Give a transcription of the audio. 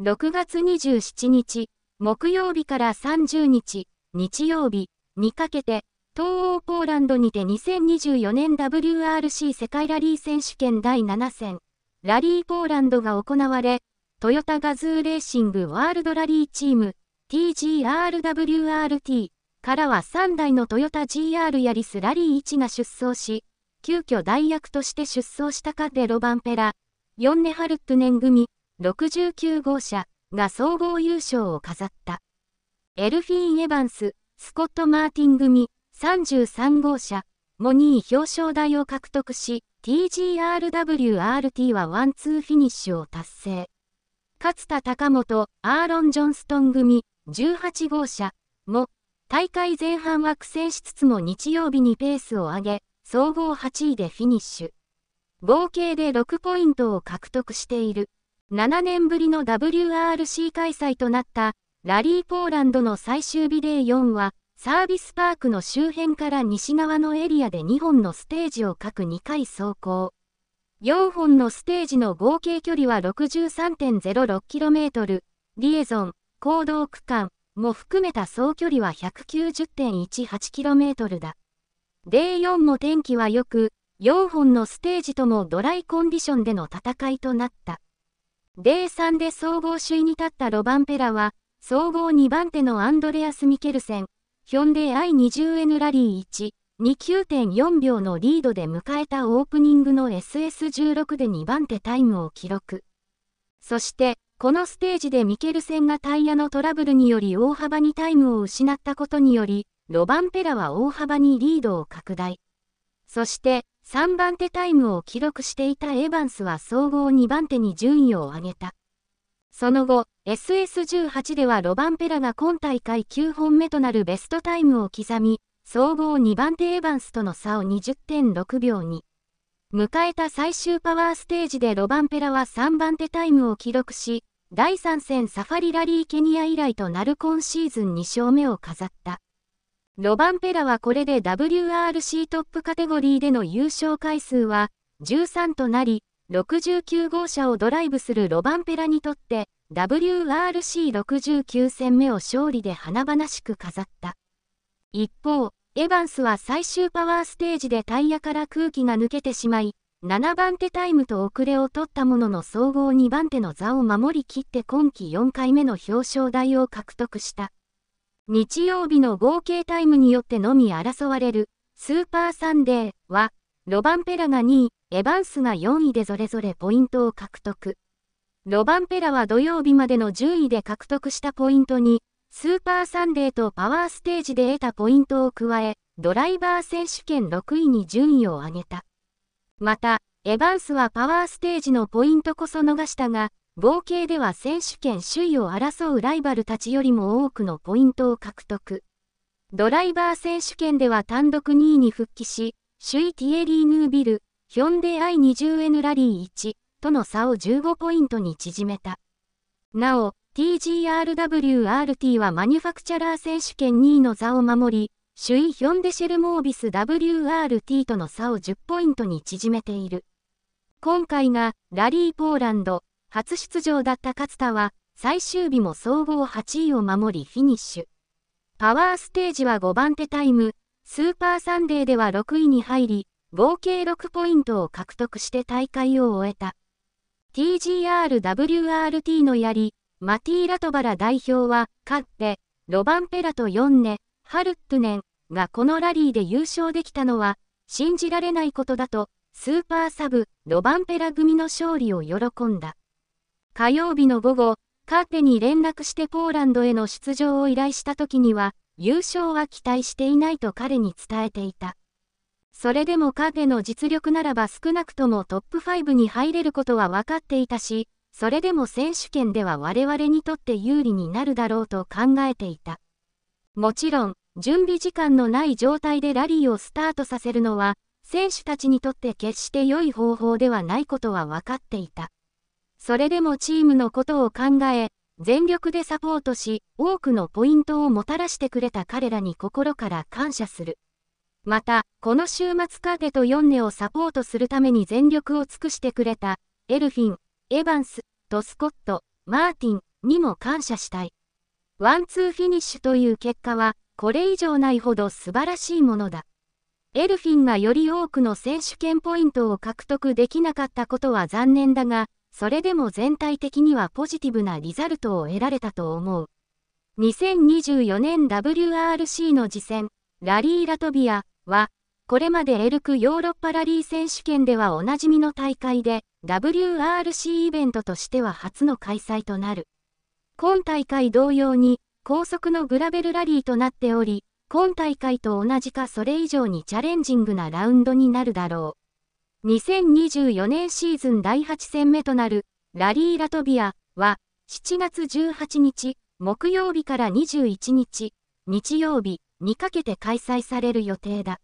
6月27日、木曜日から30日、日曜日にかけて、東欧ポーランドにて2024年 WRC 世界ラリー選手権第7戦、ラリーポーランドが行われ、トヨタガズーレーシングワールドラリーチーム TGRWRT からは3台のトヨタ GR ヤリスラリー1が出走し、急遽代役として出走したカデ・ロバンペラ、ヨンネ・ハルトネン組、69号車が総合優勝を飾った。エルフィン・エヴァンス、スコット・マーティン組33号車も2位表彰台を獲得し、TGRWRT はワンツーフィニッシュを達成。勝田隆本、アーロン・ジョンストン組18号車も大会前半は苦戦しつつも日曜日にペースを上げ、総合8位でフィニッシュ。合計で6ポイントを獲得している。7年ぶりの WRC 開催となったラリーポーランドの最終日デー4は、サービスパークの周辺から西側のエリアで2本のステージを各2回走行。4本のステージの合計距離は 63.06km、リエゾン、行動区間も含めた総距離は 190.18km だ。デー4も天気は良く、4本のステージともドライコンディションでの戦いとなった。デー3で総合首位に立ったロバンペラは、総合2番手のアンドレアス・ミケルセン、ヒョンデ i20N ラリー1、2 9.4秒のリードで迎えたオープニングの SS16 で2番手タイムを記録。そして、このステージでミケルセンがタイヤのトラブルにより大幅にタイムを失ったことにより、ロバンペラは大幅にリードを拡大。そして、3番手タイムを記録していたエヴァンスは総合2番手に順位を上げた。その後、SS18 ではロバンペラが今大会9本目となるベストタイムを刻み、総合2番手エヴァンスとの差を20.6秒に。迎えた最終パワーステージでロバンペラは3番手タイムを記録し、第3戦サファリラリーケニア以来となる今シーズン2勝目を飾った。ロバンペラはこれで WRC トップカテゴリーでの優勝回数は13となり、69号車をドライブするロバンペラにとって WRC69 戦目を勝利で華々しく飾った。一方、エヴァンスは最終パワーステージでタイヤから空気が抜けてしまい、7番手タイムと遅れを取ったものの総合2番手の座を守りきって今季4回目の表彰台を獲得した。日曜日の合計タイムによってのみ争われるスーパーサンデーは、ロバンペラが2位、エバンスが4位でそれぞれポイントを獲得。ロバンペラは土曜日までの10位で獲得したポイントに、スーパーサンデーとパワーステージで得たポイントを加え、ドライバー選手権6位に順位を上げた。また、エバンスはパワーステージのポイントこそ逃したが、合計では選手権首位を争うライバルたちよりも多くのポイントを獲得。ドライバー選手権では単独2位に復帰し、首位ティエリー・ヌービル、ヒョンデ i20N ラリー1との差を15ポイントに縮めた。なお、TGRWRT はマニュファクチャラー選手権2位の座を守り、首位ヒョンデシェルモービス WRT との差を10ポイントに縮めている。今回がラリーポーランド初出場だった勝田は、最終日も総合8位を守りフィニッシュ。パワーステージは5番手タイム、スーパーサンデーでは6位に入り、合計6ポイントを獲得して大会を終えた。TGRWRT のやり、マティー・ラトバラ代表は、カッペ、ロバンペラとヨンネ、ハルットネンがこのラリーで優勝できたのは、信じられないことだと、スーパーサブ、ロバンペラ組の勝利を喜んだ。火曜日の午後、カーテに連絡してポーランドへの出場を依頼した時には、優勝は期待していないと彼に伝えていた。それでもカーテの実力ならば少なくともトップ5に入れることは分かっていたし、それでも選手権では我々にとって有利になるだろうと考えていた。もちろん、準備時間のない状態でラリーをスタートさせるのは、選手たちにとって決して良い方法ではないことは分かっていた。それでもチームのことを考え、全力でサポートし、多くのポイントをもたらしてくれた彼らに心から感謝する。また、この週末カーテとヨンネをサポートするために全力を尽くしてくれた、エルフィン、エヴァンス、とスコット、マーティンにも感謝したい。ワンツーフィニッシュという結果は、これ以上ないほど素晴らしいものだ。エルフィンがより多くの選手権ポイントを獲得できなかったことは残念だが、それでも全体的にはポジティブなリザルトを得られたと思う。2024年 WRC の次戦、ラリー・ラトビアは、これまでエルクヨーロッパラリー選手権ではおなじみの大会で、WRC イベントとしては初の開催となる。今大会同様に、高速のグラベルラリーとなっており、今大会と同じかそれ以上にチャレンジングなラウンドになるだろう。2024年シーズン第8戦目となるラリー・ラトビアは7月18日木曜日から21日日曜日にかけて開催される予定だ。